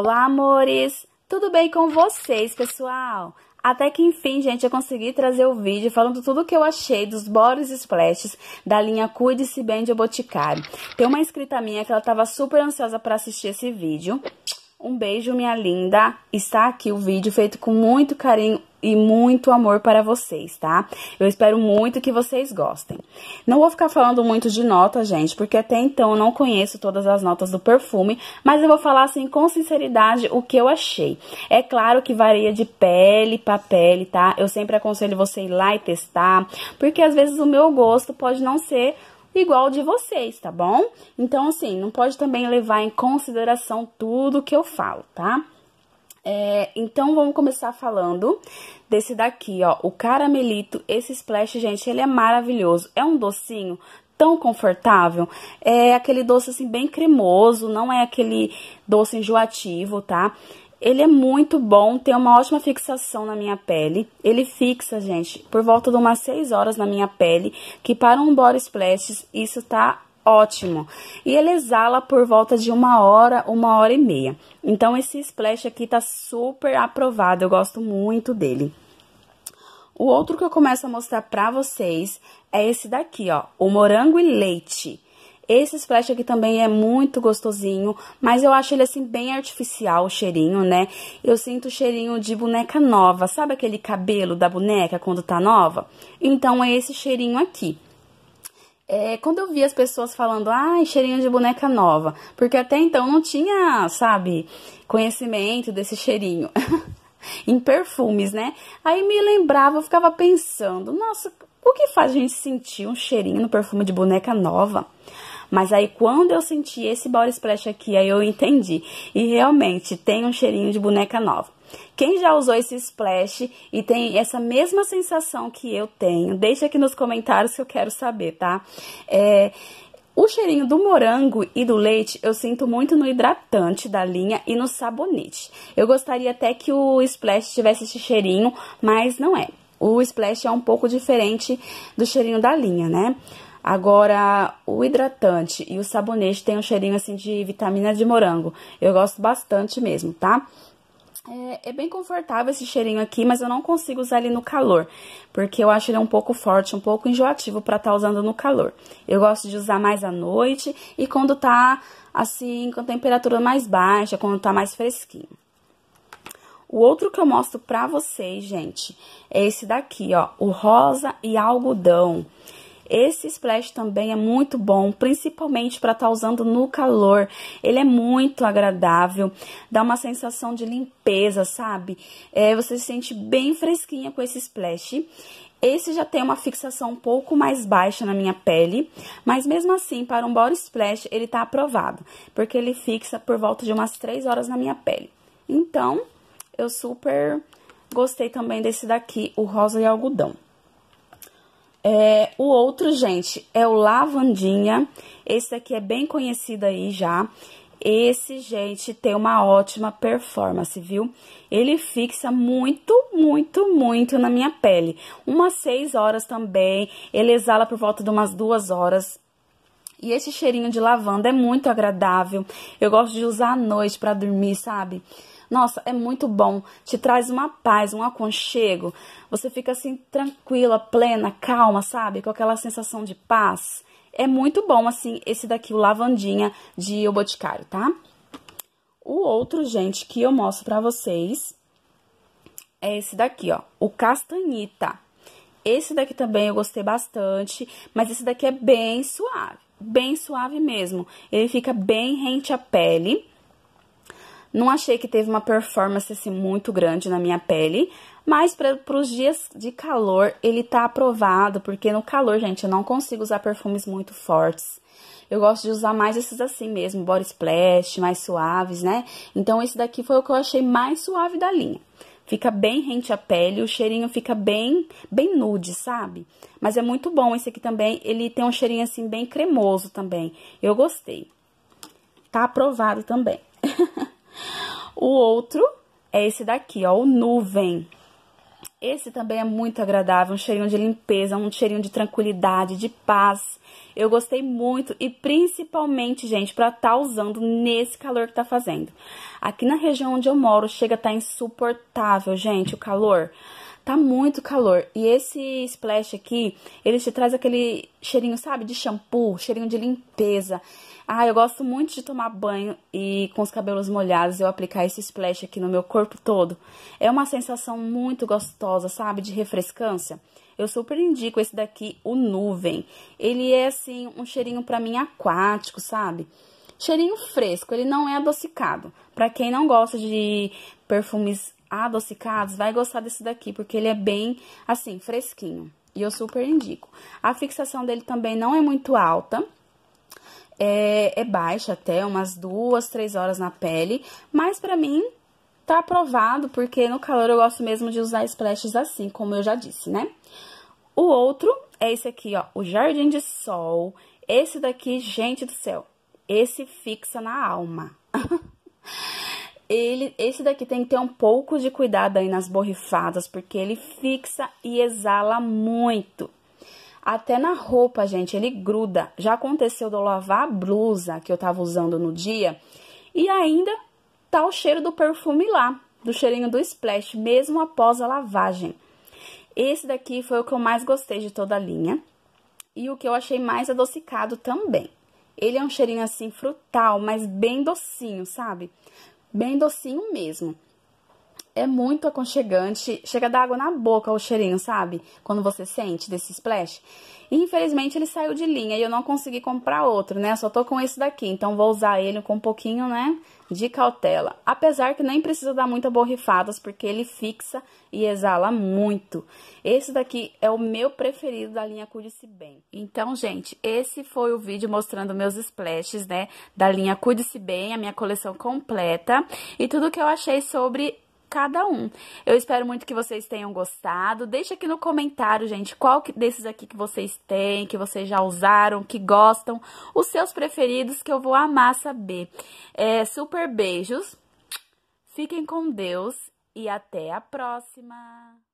Olá, amores! Tudo bem com vocês, pessoal? Até que enfim, gente, eu consegui trazer o vídeo falando tudo o que eu achei dos Boros Splashes da linha Cuide-se Bem de Boticário. Tem uma inscrita minha que ela tava super ansiosa para assistir esse vídeo. Um beijo, minha linda. Está aqui o vídeo feito com muito carinho e muito amor para vocês, tá? Eu espero muito que vocês gostem. Não vou ficar falando muito de nota, gente, porque até então eu não conheço todas as notas do perfume, mas eu vou falar assim com sinceridade o que eu achei. É claro que varia de pele para pele, tá? Eu sempre aconselho você ir lá e testar, porque às vezes o meu gosto pode não ser igual de vocês, tá bom? Então assim, não pode também levar em consideração tudo que eu falo, tá? É, então vamos começar falando desse daqui, ó, o caramelito. Esse splash, gente, ele é maravilhoso. É um docinho tão confortável. É aquele doce assim bem cremoso, não é aquele doce enjoativo, tá? Ele é muito bom, tem uma ótima fixação na minha pele. Ele fixa, gente, por volta de umas 6 horas na minha pele, que para um body splash isso tá ótimo. E ele exala por volta de uma hora, uma hora e meia. Então esse splash aqui tá super aprovado, eu gosto muito dele. O outro que eu começo a mostrar pra vocês é esse daqui, ó, o morango e leite. Esse splash aqui também é muito gostosinho, mas eu acho ele assim bem artificial o cheirinho, né? Eu sinto o cheirinho de boneca nova, sabe aquele cabelo da boneca quando tá nova? Então é esse cheirinho aqui é, quando eu vi as pessoas falando, ai, ah, cheirinho de boneca nova, porque até então não tinha, sabe, conhecimento desse cheirinho em perfumes, né? Aí me lembrava, eu ficava pensando, nossa, o que faz a gente sentir um cheirinho no perfume de boneca nova? Mas aí quando eu senti esse body splash aqui, aí eu entendi. E realmente tem um cheirinho de boneca nova. Quem já usou esse splash e tem essa mesma sensação que eu tenho, deixa aqui nos comentários que eu quero saber, tá? É, o cheirinho do morango e do leite eu sinto muito no hidratante da linha e no sabonete. Eu gostaria até que o splash tivesse esse cheirinho, mas não é. O splash é um pouco diferente do cheirinho da linha, né? Agora, o hidratante e o sabonete tem um cheirinho assim de vitamina de morango. Eu gosto bastante mesmo, tá? É, é, bem confortável esse cheirinho aqui, mas eu não consigo usar ele no calor, porque eu acho ele um pouco forte, um pouco enjoativo para estar tá usando no calor. Eu gosto de usar mais à noite e quando tá assim, com temperatura mais baixa, quando tá mais fresquinho. O outro que eu mostro pra vocês, gente, é esse daqui, ó, o rosa e algodão. Esse splash também é muito bom, principalmente para estar tá usando no calor. Ele é muito agradável, dá uma sensação de limpeza, sabe? É, você se sente bem fresquinha com esse splash. Esse já tem uma fixação um pouco mais baixa na minha pele, mas mesmo assim, para um body splash, ele tá aprovado, porque ele fixa por volta de umas 3 horas na minha pele. Então, eu super gostei também desse daqui, o rosa e algodão. É, o outro, gente, é o lavandinha. Esse aqui é bem conhecido aí já. Esse, gente, tem uma ótima performance, viu? Ele fixa muito, muito, muito na minha pele. Umas seis horas também. Ele exala por volta de umas duas horas. E esse cheirinho de lavanda é muito agradável. Eu gosto de usar à noite para dormir, sabe? Nossa, é muito bom. Te traz uma paz, um aconchego. Você fica assim tranquila, plena, calma, sabe? Com aquela sensação de paz. É muito bom assim esse daqui, o lavandinha de O Boticário, tá? O outro, gente, que eu mostro para vocês é esse daqui, ó, o castanhita. Esse daqui também eu gostei bastante, mas esse daqui é bem suave, bem suave mesmo. Ele fica bem rente à pele. Não achei que teve uma performance assim, muito grande na minha pele, mas para os dias de calor ele tá aprovado, porque no calor, gente, eu não consigo usar perfumes muito fortes. Eu gosto de usar mais esses assim mesmo, body splash, mais suaves, né? Então esse daqui foi o que eu achei mais suave da linha. Fica bem rente à pele, o cheirinho fica bem, bem nude, sabe? Mas é muito bom esse aqui também, ele tem um cheirinho assim bem cremoso também. Eu gostei. Tá aprovado também. O outro é esse daqui, ó, o Nuvem. Esse também é muito agradável, um cheirinho de limpeza, um cheirinho de tranquilidade, de paz. Eu gostei muito e principalmente, gente, para estar tá usando nesse calor que tá fazendo. Aqui na região onde eu moro chega a tá insuportável, gente, o calor tá muito calor. E esse splash aqui, ele te traz aquele cheirinho, sabe, de shampoo, cheirinho de limpeza. Ah, eu gosto muito de tomar banho e com os cabelos molhados eu aplicar esse splash aqui no meu corpo todo. É uma sensação muito gostosa, sabe, de refrescância. Eu super indico esse daqui, o Nuvem. Ele é assim um cheirinho para mim aquático, sabe? Cheirinho fresco, ele não é adocicado. Para quem não gosta de perfumes adocicados vai gostar desse daqui, porque ele é bem, assim, fresquinho. E eu super indico. A fixação dele também não é muito alta. É, é baixa até, umas duas, três horas na pele. Mas pra mim, tá aprovado, porque no calor eu gosto mesmo de usar splashes assim, como eu já disse, né? O outro é esse aqui, ó, o Jardim de Sol. Esse daqui, gente do céu, esse fixa na alma. ele, esse daqui tem que ter um pouco de cuidado aí nas borrifadas, porque ele fixa e exala muito. Até na roupa, gente, ele gruda. Já aconteceu de eu lavar a blusa que eu tava usando no dia e ainda tá o cheiro do perfume lá, do cheirinho do splash, mesmo após a lavagem. Esse daqui foi o que eu mais gostei de toda a linha e o que eu achei mais adocicado também. Ele é um cheirinho assim frutal, mas bem docinho, sabe? bem docinho mesmo é muito aconchegante, chega a dar água na boca o cheirinho, sabe? Quando você sente desse splash. E infelizmente ele saiu de linha e eu não consegui comprar outro, né? Só tô com esse daqui, então vou usar ele com um pouquinho, né, de cautela. Apesar que nem precisa dar muita borrifadas, porque ele fixa e exala muito. Esse daqui é o meu preferido da linha Cuide-se Bem. Então, gente, esse foi o vídeo mostrando meus splashes, né, da linha Cuide-se Bem, a minha coleção completa. E tudo que eu achei sobre cada um. Eu espero muito que vocês tenham gostado. Deixa aqui no comentário, gente, qual desses aqui que vocês têm, que vocês já usaram, que gostam, os seus preferidos, que eu vou amar saber. É, super beijos, fiquem com Deus e até a próxima!